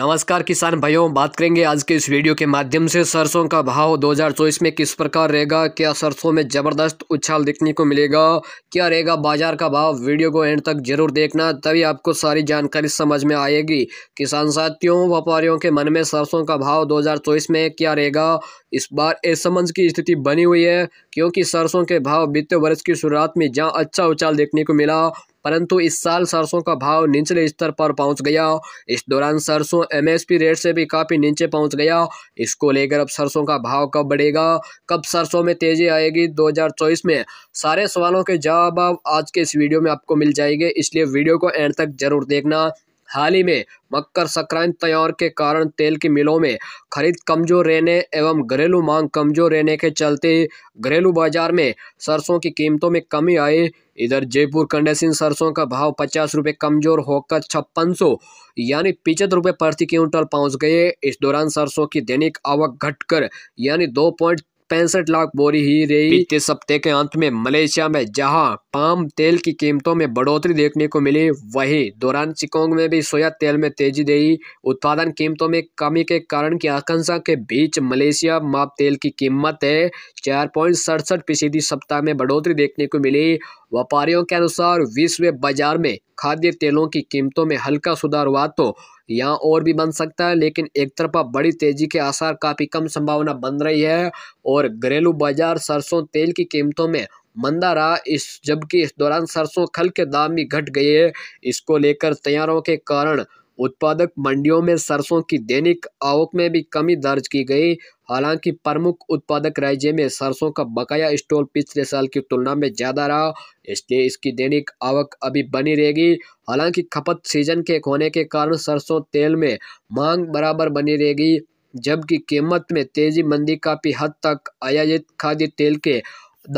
नमस्कार किसान भाइयों बात करेंगे आज के इस वीडियो के माध्यम से सरसों का भाव 2024 में किस प्रकार रहेगा क्या सरसों में ज़बरदस्त उछाल देखने को मिलेगा क्या रहेगा बाजार का भाव वीडियो को एंड तक जरूर देखना तभी आपको सारी जानकारी समझ में आएगी किसान साथियों व्यापारियों के मन में सरसों का भाव दो में क्या रहेगा इस बार असमंज की स्थिति बनी हुई है क्योंकि सरसों के भाव बीते वर्ष की शुरुआत में जहाँ अच्छा उछाल देखने को मिला परंतु इस साल सरसों का भाव निचले स्तर पर पहुंच गया इस दौरान सरसों एमएसपी रेट से भी काफ़ी नीचे पहुंच गया इसको लेकर अब सरसों का भाव कब बढ़ेगा कब सरसों में तेज़ी आएगी 2024 में सारे सवालों के जवाब आज के इस वीडियो में आपको मिल जाएंगे इसलिए वीडियो को एंड तक जरूर देखना हाल ही में मकर संक्रांति त्यौहार के कारण तेल की मिलों में खरीद कमजोर रहने एवं घरेलू मांग कमजोर रहने के चलते घरेलू बाजार में सरसों की कीमतों में कमी आई इधर जयपुर कंडेसिन सरसों का भाव पचास रुपये कमजोर होकर छप्पन सौ यानी पिचहत्तर रुपये प्रति क्विंटल पहुंच गए इस दौरान सरसों की दैनिक आवक घटकर यानी दो पॉइंट पैंसठ लाख बोरी ही रही बीते सप्ते के अंत में मलेशिया में जहां पाम तेल की कीमतों में बढ़ोतरी देखने को मिली वहीं दौरान चिकोंग में भी सोया तेल में तेजी गई उत्पादन कीमतों में कमी के कारण की आकांक्षा के बीच मलेशिया माप तेल की कीमत है चार पॉइंट सड़सठ फीसदी सप्ताह में बढ़ोतरी देखने को मिली व्यापारियों के अनुसार विश्व बाजार में खाद्य तेलों की कीमतों में हल्का सुधार हुआ तो यहाँ और भी बन सकता है लेकिन एक तरफा बड़ी तेज़ी के आसार काफ़ी कम संभावना बन रही है और घरेलू बाजार सरसों तेल की कीमतों में मंदा रहा इस जबकि इस दौरान सरसों खल के दाम भी घट गए इसको लेकर तैयारों के कारण उत्पादक मंडियों में सरसों की दैनिक आवक में भी कमी दर्ज की गई हालांकि प्रमुख उत्पादक राज्य में सरसों का बकाया स्टॉल पिछले साल की तुलना में ज़्यादा रहा इसलिए इसकी दैनिक आवक अभी बनी रहेगी हालांकि खपत सीजन के होने के कारण सरसों तेल में मांग बराबर बनी रहेगी जबकि कीमत में तेजी मंदी काफ़ी हद तक आयाजित खाद्य तेल के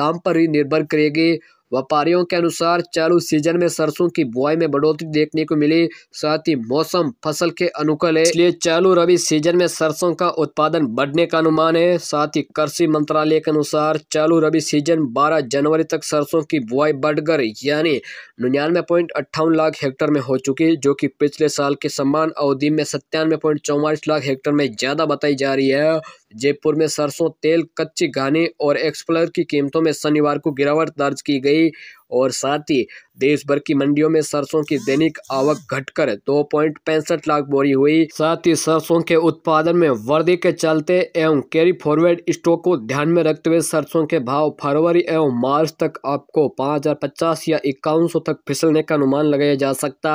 दाम पर ही निर्भर करेगी व्यापारियों के अनुसार चालू सीजन में सरसों की बुआई में बढ़ोतरी देखने को मिली साथ ही मौसम फसल के अनुकूल है इसलिए चालू रबी सीजन में सरसों का उत्पादन बढ़ने का अनुमान है साथ ही कृषि मंत्रालय के अनुसार चालू रबी सीजन 12 जनवरी तक सरसों की बुआई बढ़कर यानी निन्यानवे पॉइंट अट्ठावन लाख हेक्टर में हो चुकी जो की पिछले साल के समान अवधि में सत्तानवे पॉइंट चौवालीस लाख हेक्टर में ज्यादा बताई जा रही है जयपुर में सरसों तेल कच्ची घाने और एक्सप्लोर की कीमतों में शनिवार को गिरावट दर्ज की गई गई और साथ ही देश भर की मंडियों में सरसों की दैनिक आवक घटकर दो पॉइंट पैंसठ लाख बोरी हुई साथ ही सरसों के उत्पादन में वृद्धि के चलते एवं कैरी फॉरवर्ड स्टॉक को ध्यान में रखते हुए सरसों के भाव फरवरी एवं मार्च तक आपको पाँच हजार पचास या इक्यावन सौ तक फिसलने का अनुमान लगाया जा सकता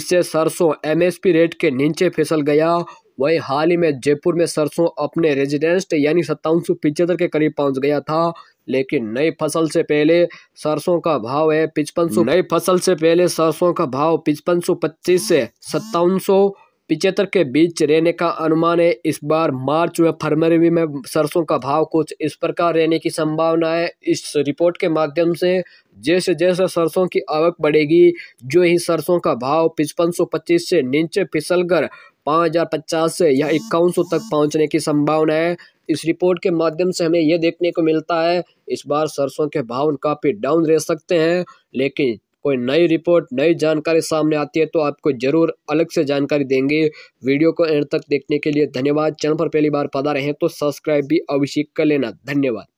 इससे सरसों एम रेट के नीचे फिसल गया वहीं हाल ही में जयपुर में सरसों अपने रेजिडेंट यानी सत्तावन के करीब पहुंच गया था लेकिन नई फसल से पहले सरसों का भाव है पिचपन सौ नई फसल से पहले सरसों का भाव पिचपन सौ पच्चीस से सत्तावन सौ पिचहत्तर के बीच रहने का अनुमान है इस बार मार्च व फरवरी में सरसों का भाव कुछ इस प्रकार रहने की संभावना है इस रिपोर्ट के माध्यम से जैसे जैसे सरसों की आवक बढ़ेगी जो ही सरसों का भाव पचपन से नीचे फिसल कर पाँच हज़ार पचास से या इक्यावन सौ तक पहुंचने की संभावना है इस रिपोर्ट के माध्यम से हमें यह देखने को मिलता है इस बार सरसों के भाव काफ़ी डाउन रह सकते हैं लेकिन कोई नई रिपोर्ट नई जानकारी सामने आती है तो आपको जरूर अलग से जानकारी देंगे वीडियो को एंड तक देखने के लिए धन्यवाद चैनल पर पहली बार पता रहे तो सब्सक्राइब भी अवश्य कर लेना धन्यवाद